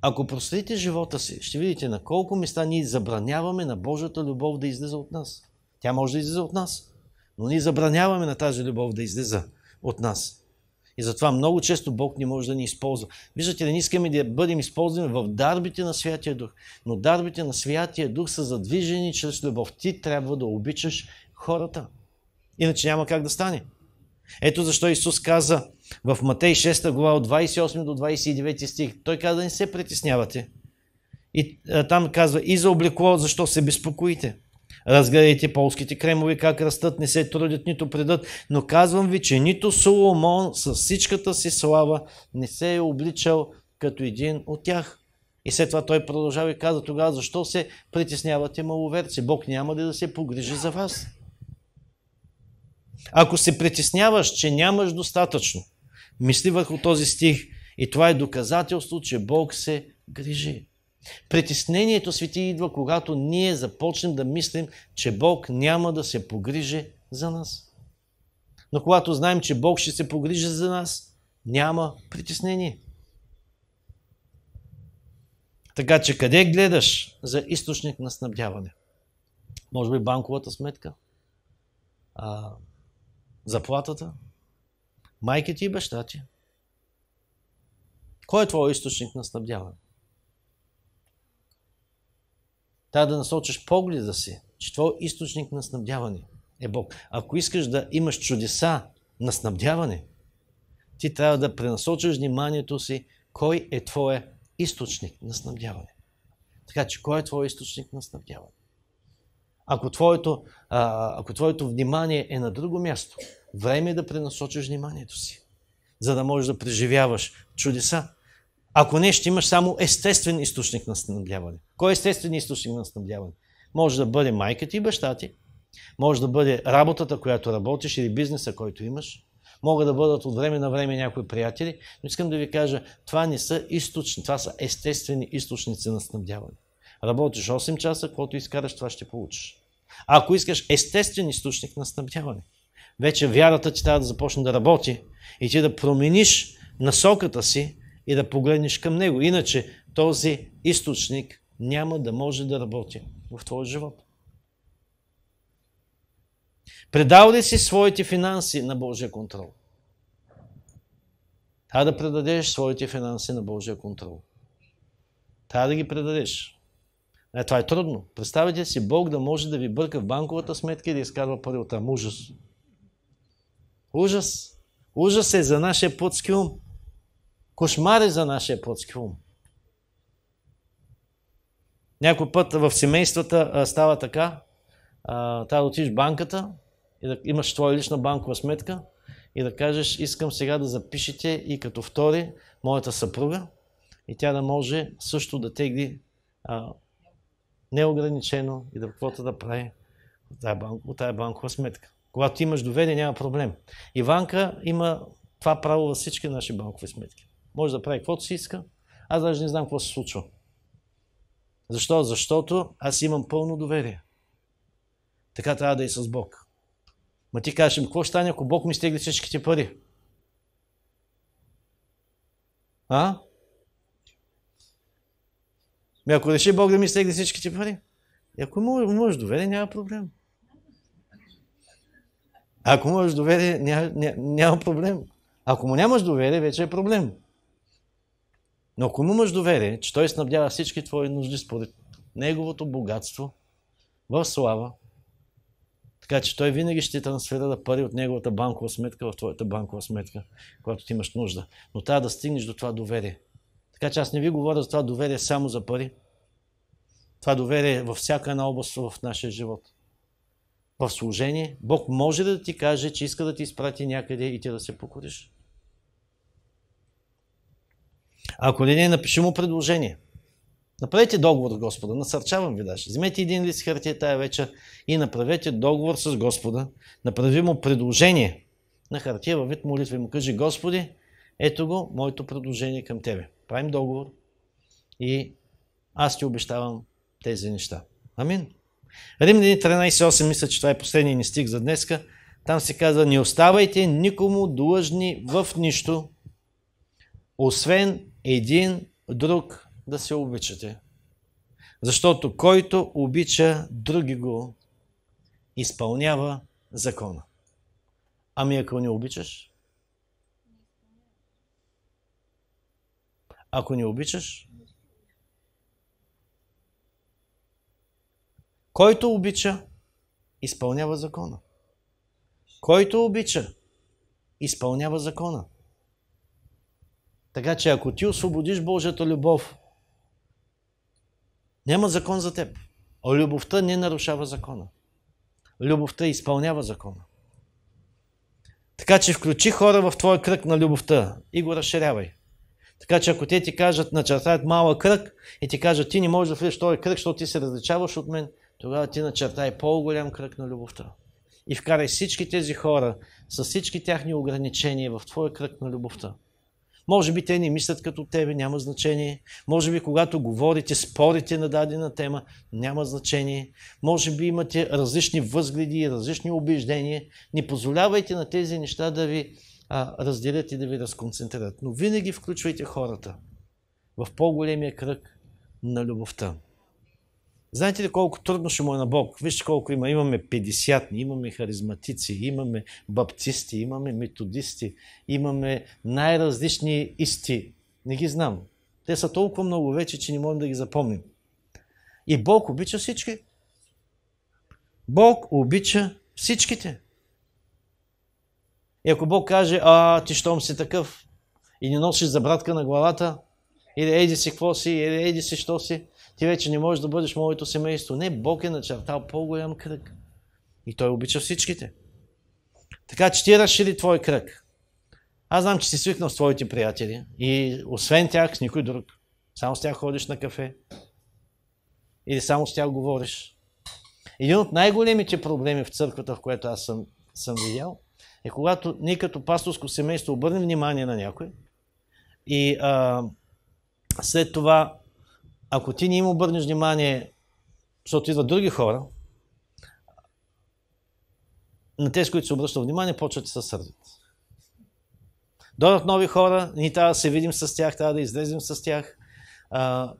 ако простите живота си, ще видите на колко места ние забраняваме на Божията любов да излезе от нас. Тя може да излезе от нас. Но ние забраняваме на тази любов да излиза от нас. И затова много често Бог не може да ни използва. Виждате, не искаме да бъдем използвани в дарбите на Святия Дух. Но дарбите на Святия Дух са задвижени чрез любов. Ти трябва да обичаш хората. Иначе няма как да стане. Ето защо Исус каза в Матей 6 глава от 28 до 29 стих. Той каза да не се притеснявате. И а, там казва и за облекло, защо се безпокоите. Разгледайте полските кремови как растат, не се трудят, нито предат, но казвам ви, че нито Соломон с всичката си слава не се е обличал като един от тях. И след това той продължава и каза тогава, защо се притеснявате маловерци? Бог няма ли да се погрижи за вас? Ако се притесняваш, че нямаш достатъчно, мисли върху този стих и това е доказателство, че Бог се грижи. Притеснението, свети, идва, когато ние започнем да мислим, че Бог няма да се погрижи за нас. Но когато знаем, че Бог ще се погрижи за нас, няма притеснение. Така че къде гледаш за източник на снабдяване? Може би банковата сметка? А, заплатата? Майките и баща ти? Кой е твой източник на снабдяване? Трябва да насочиш погледа си, че твой източник на снабдяване е Бог. Ако искаш да имаш чудеса на снабдяване, ти трябва да пренасочиш вниманието си кой е твоя източник на снабдяване. Така че кой е твой източник на снабдяване? Ако твоето, а, ако твоето внимание е на друго място, време е да пренасочиш вниманието си, за да можеш да преживяваш чудеса. Ако не, ще имаш само естествен източник на снабдяване. Кой е естествен източник на снабдяване? Може да бъде майка ти и баща ти, може да бъде работата, която работиш или бизнеса, който имаш, могат да бъдат от време на време някои приятели, но искам да ви кажа, това не са източни, това са естествени източници на снабдяване. Работиш 8 часа, каквото изкараш, това ще получиш. А ако искаш естествен източник на снабдяване, вече вярата ти трябва да започне да работи и ти да промениш насоката си, и да погледнеш към него. Иначе този източник няма да може да работи в твоя живот. Предал ли си своите финанси на Божия контрол? Трябва да предадеш своите финанси на Божия контрол. Трябва да ги предадеш. Е, това е трудно. Представете си Бог да може да ви бърка в банковата сметка и да изкарва пари от там. Ужас. Ужас. Ужас е за нашия плътски ум кошмари за нашия плътски ум. Някой път в семействата а, става така, трябва да отидеш в банката и да имаш твоя лична банкова сметка и да кажеш, искам сега да запишете и като втори моята съпруга и тя да може също да тегли а, неограничено и да каквото да прави от тая, банк, от тая банкова сметка. Когато имаш доверие, няма проблем. Иванка има това право във всички наши банкови сметки. Може да прави каквото си иска. Аз даже не знам какво се случва. Защо? Защото аз имам пълно доверие. Така трябва да е и с Бог. Ма ти кажеш, ами, какво ще стане, ако Бог ми стегли всичките пари? А? Ми ако реши Бог да ми стегне всичките пари, и ако можеш доверие, няма проблем. Ако можеш доверие, няма, няма, няма проблем. Ако му нямаш доверие, вече е проблем. Но ако му имаш доверие, че той снабдява всички твои нужди според неговото богатство в слава, така че той винаги ще ти да пари от неговата банкова сметка в твоята банкова сметка, когато ти имаш нужда. Но трябва да стигнеш до това доверие. Така че аз не ви говоря за това доверие само за пари. Това доверие е във всяка една област в нашия живот. В служение Бог може да ти каже, че иска да ти изпрати някъде и ти да се покориш. Ако не, не, напиши му предложение. Направете договор с Господа, насърчавам ви даже. Вземете един лист хартия тая вечер и направете договор с Господа. Направи му предложение на хартия във вид молитва и му кажи, Господи, ето го, моето предложение към Тебе. Правим договор и аз ти обещавам тези неща. Амин. Римляни 13.8, мисля, че това е последния ни стих за днеска. Там се казва, не оставайте никому длъжни в нищо, освен един друг да се обичате. Защото който обича други го, изпълнява закона. Ами ако не обичаш? Ако не обичаш? Който обича, изпълнява закона. Който обича, изпълнява закона. Така че ако ти освободиш Божията любов, няма закон за теб. А любовта не нарушава закона. Любовта изпълнява закона. Така че включи хора в твоя кръг на любовта и го разширявай. Така че ако те ти кажат, начертаят малък кръг и ти кажат, ти не можеш да влезеш в този кръг, защото ти се различаваш от мен, тогава ти начертай по-голям кръг на любовта. И вкарай всички тези хора с всички тяхни ограничения в твоя кръг на любовта. Може би те не мислят като тебе, няма значение. Може би когато говорите, спорите на дадена тема, няма значение. Може би имате различни възгледи и различни убеждения. Не позволявайте на тези неща да ви а, разделят и да ви разконцентрират. Но винаги включвайте хората в по-големия кръг на любовта. Знаете ли колко трудно ще му е на Бог? Вижте колко има. Имаме педесятни, имаме харизматици, имаме баптисти, имаме методисти, имаме най-различни исти. Не ги знам. Те са толкова много вече, че не можем да ги запомним. И Бог обича всички. Бог обича всичките. И ако Бог каже, а ти щом си такъв и не носиш забратка на главата, или еди си какво си, или еди си що си, ти вече не можеш да бъдеш моето семейство. Не, Бог е начертал по-голям кръг. И Той обича всичките. Така че ти е разшири твой кръг. Аз знам, че си свикнал с твоите приятели и освен тях с никой друг. Само с тях ходиш на кафе. Или само с тях говориш. Един от най-големите проблеми в църквата, в която аз съм, съм видял, е когато ние като пасторско семейство обърнем внимание на някой и а, след това ако ти не им обърнеш внимание, защото идват други хора, на тези, които се обръщат внимание, почват да се сърдят. Дойдат нови хора, ние трябва да се видим с тях, трябва да излезем с тях, а,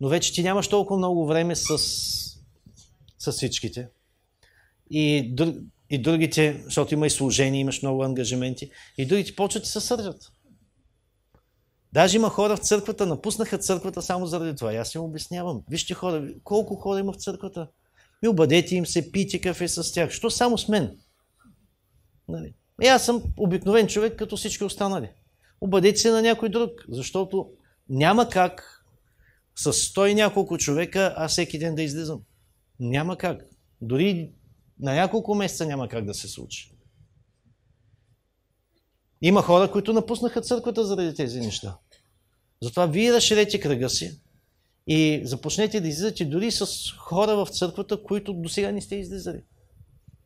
но вече ти нямаш толкова много време с, с всичките. И, и другите, защото има и служение, имаш много ангажименти, и другите почват да се сърдят. Даже има хора в църквата, напуснаха църквата само заради това. аз им обяснявам. Вижте хора, колко хора има в църквата. Ми обадете им се, пийте кафе с тях. Що само с мен? Нали? И аз съм обикновен човек, като всички останали. Обадете се на някой друг, защото няма как с сто и няколко човека аз всеки ден да излизам. Няма как. Дори на няколко месеца няма как да се случи. Има хора, които напуснаха църквата заради тези неща. Затова вие разширете кръга си и започнете да излизате дори с хора в църквата, които до сега не сте излизали.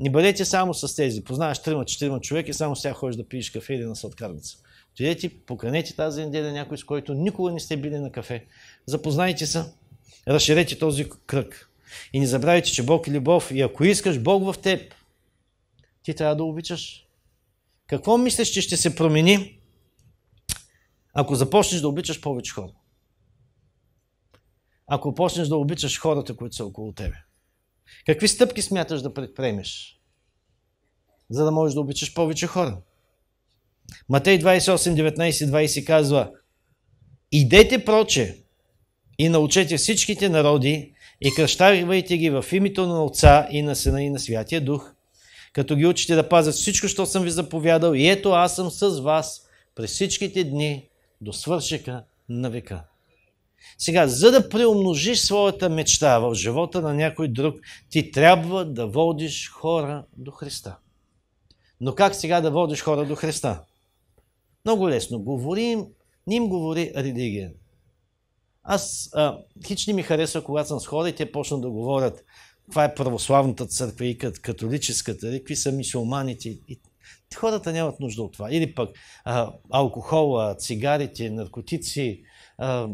Не бъдете само с тези. Познаваш 3-4 човека и само с тях ходиш да пиеш кафе или на сладкарница. Отидете, поканете тази неделя някой, с който никога не сте били на кафе. Запознайте се, разширете този кръг. И не забравяйте, че Бог е любов. И ако искаш Бог в теб, ти трябва да обичаш. Какво мислиш, че ще се промени, ако започнеш да обичаш повече хора? Ако почнеш да обичаш хората, които са около тебе? Какви стъпки смяташ да предприемеш, за да можеш да обичаш повече хора? Матей 2819 20 казва Идете проче и научете всичките народи и кръщавайте ги в името на Отца и на Сина и на Святия Дух – като ги учите да пазят всичко, що съм ви заповядал, и ето аз съм с вас през всичките дни до свършека на века. Сега, за да приумножиш своята мечта в живота на някой друг, ти трябва да водиш хора до Христа. Но как сега да водиш хора до Христа? Много лесно. Говорим, не им говори религия. Аз а, хич не ми харесва, когато съм с хора и те почнат да говорят каква е православната църква и католическата, или нали, какви са мисулманите. И хората нямат нужда от това. Или пък а, алкохола, цигарите, наркотици, а,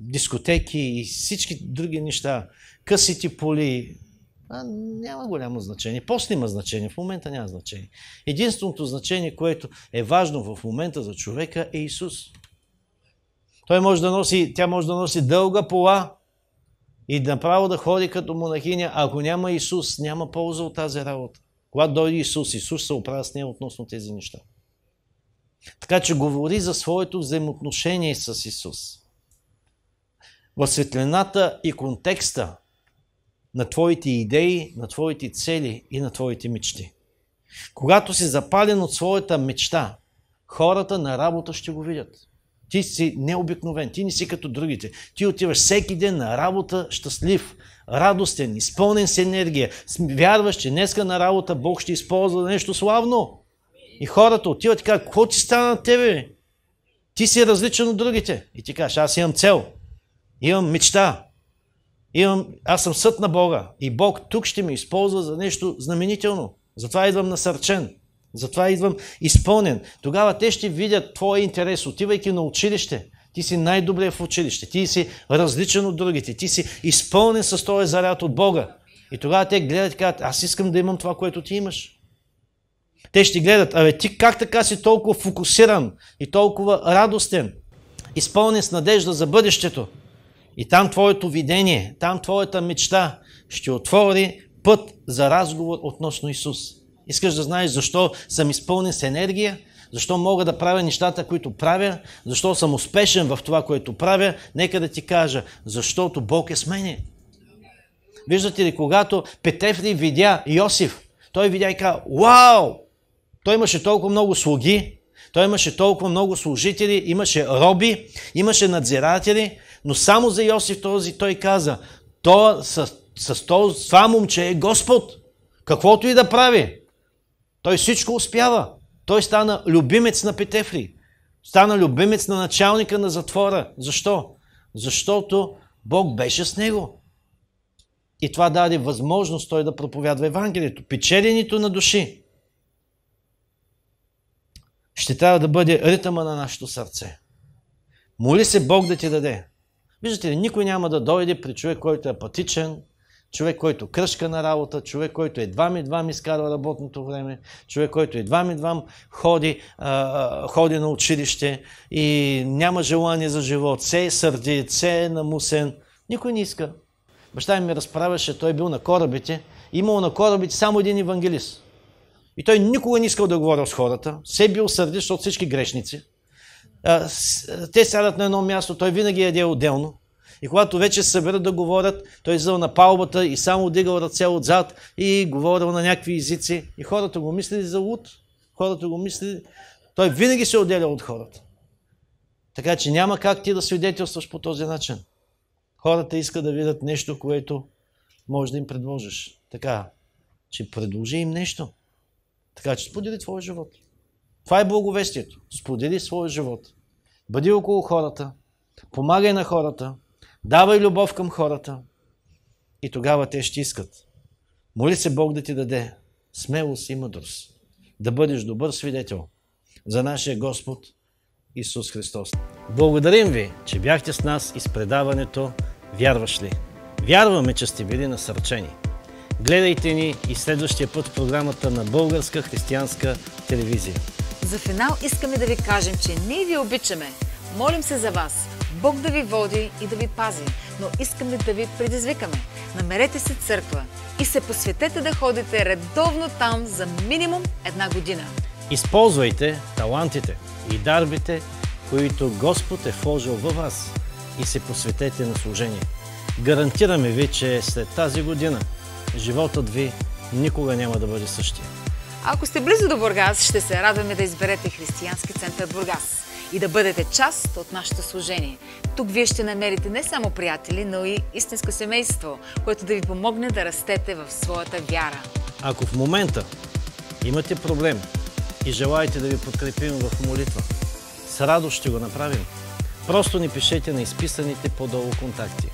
дискотеки и всички други неща, късите поли, а, няма голямо значение. После има значение, в момента няма значение. Единственото значение, което е важно в момента за човека е Исус. Той може да носи, тя може да носи дълга пола, и направо да ходи като монахиня. Ако няма Исус, няма полза от тази работа. Когато дойде Исус, Исус се оправя с нея относно тези неща. Така че говори за своето взаимоотношение с Исус. В светлината и контекста на твоите идеи, на твоите цели и на твоите мечти. Когато си запален от своята мечта, хората на работа ще го видят. Ти си необикновен, ти не си като другите. Ти отиваш всеки ден на работа щастлив, радостен, изпълнен с енергия. Вярваш, че днеска на работа Бог ще използва нещо славно. И хората отиват и казват, какво ти стана на тебе? Ти си различен от другите. И ти кажеш, аз имам цел, имам мечта, имам, аз съм съд на Бога. И Бог тук ще ми използва за нещо знаменително. Затова идвам насърчен. Затова идвам изпълнен. Тогава те ще видят твоя интерес, отивайки на училище. Ти си най-добре в училище. Ти си различен от другите. Ти си изпълнен с този заряд от Бога. И тогава те гледат и казват, аз искам да имам това, което ти имаш. Те ще гледат, абе ти как така си толкова фокусиран и толкова радостен, изпълнен с надежда за бъдещето. И там твоето видение, там твоята мечта ще отвори път за разговор относно Исус. Искаш да знаеш защо съм изпълнен с енергия, защо мога да правя нещата, които правя, защо съм успешен в това, което правя, нека да ти кажа, защото Бог е с мене. Виждате ли, когато Петефри видя Йосиф, той видя и каза, вау! Той имаше толкова много слуги, той имаше толкова много служители, имаше роби, имаше надзиратели, но само за Йосиф този той каза, то, с, с, с това момче е Господ. Каквото и да прави, той всичко успява. Той стана любимец на Петефри. Стана любимец на началника на затвора. Защо? Защото Бог беше с него. И това даде възможност той да проповядва Евангелието. Печеленето на души ще трябва да бъде ритъма на нашето сърце. Моли се Бог да ти даде. Виждате ли, никой няма да дойде при човек, който е апатичен, човек, който е кръшка на работа, човек, който е едва ми едва ми изкарва работното време, човек, който е едва ми едва ходи, а, ходи на училище и няма желание за живот, се е сърди, се е намусен. Никой не иска. Баща ми разправяше, той бил на корабите, имал на корабите само един евангелист. И той никога не искал да говори с хората, се е бил сърди, защото всички грешници. А, те сядат на едно място, той винаги яде отделно и когато вече съберат да говорят, той излизал на палбата и само дигал ръце отзад и говорил на някакви езици. И хората го мислили за луд. Хората го мислили... Той винаги се отделя от хората. Така че няма как ти да свидетелстваш по този начин. Хората искат да видят нещо, което може да им предложиш. Така, че предложи им нещо. Така че сподели твоя живот. Това е благовестието. Сподели своя живот. Бъди около хората. Помагай на хората. Давай любов към хората и тогава те ще искат. Моли се Бог да ти даде смелост и мъдрост. Да бъдеш добър свидетел за нашия Господ Исус Христос. Благодарим ви, че бяхте с нас и с предаването Вярваш ли? Вярваме, че сте били насърчени. Гледайте ни и следващия път в програмата на Българска християнска телевизия. За финал искаме да ви кажем, че ние ви обичаме. Молим се за вас Бог да ви води и да ви пази, но искаме да ви предизвикаме. Намерете си църква и се посветете да ходите редовно там за минимум една година. Използвайте талантите и дарбите, които Господ е вложил във вас и се посветете на служение. Гарантираме ви, че след тази година животът ви никога няма да бъде същия. Ако сте близо до Бургас, ще се радваме да изберете Християнски център Бургас и да бъдете част от нашето служение. Тук вие ще намерите не само приятели, но и истинско семейство, което да ви помогне да растете в своята вяра. Ако в момента имате проблем и желаете да ви подкрепим в молитва, с радост ще го направим. Просто ни пишете на изписаните по-долу контакти.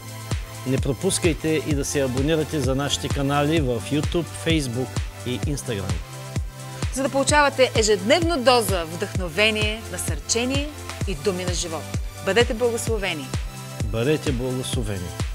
Не пропускайте и да се абонирате за нашите канали в YouTube, Facebook и Instagram за да получавате ежедневно доза вдъхновение, насърчение и думи на живот. Бъдете благословени! Бъдете благословени!